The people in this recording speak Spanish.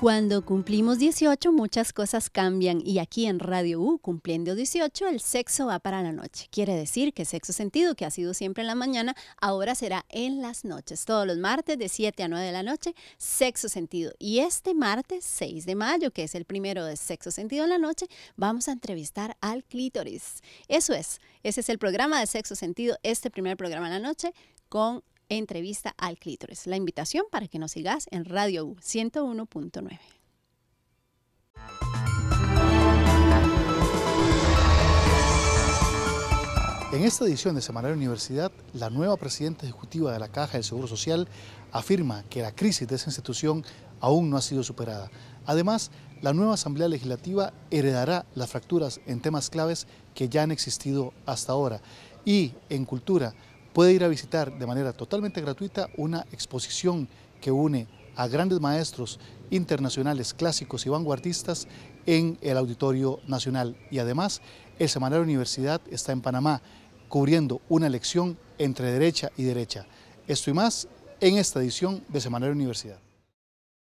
Cuando cumplimos 18 muchas cosas cambian y aquí en Radio U, cumpliendo 18, el sexo va para la noche. Quiere decir que sexo sentido, que ha sido siempre en la mañana, ahora será en las noches. Todos los martes de 7 a 9 de la noche, sexo sentido. Y este martes 6 de mayo, que es el primero de sexo sentido en la noche, vamos a entrevistar al clítoris. Eso es, ese es el programa de sexo sentido, este primer programa en la noche con Entrevista al clítoris. La invitación para que nos sigas en Radio U 101.9. En esta edición de Semanario Universidad, la nueva presidenta ejecutiva de la Caja del Seguro Social afirma que la crisis de esa institución aún no ha sido superada. Además, la nueva Asamblea Legislativa heredará las fracturas en temas claves que ya han existido hasta ahora. Y en cultura, puede ir a visitar de manera totalmente gratuita una exposición que une a grandes maestros internacionales, clásicos y vanguardistas en el Auditorio Nacional. Y además, el Semanario Universidad está en Panamá, cubriendo una lección entre derecha y derecha. Esto y más en esta edición de Semanario Universidad.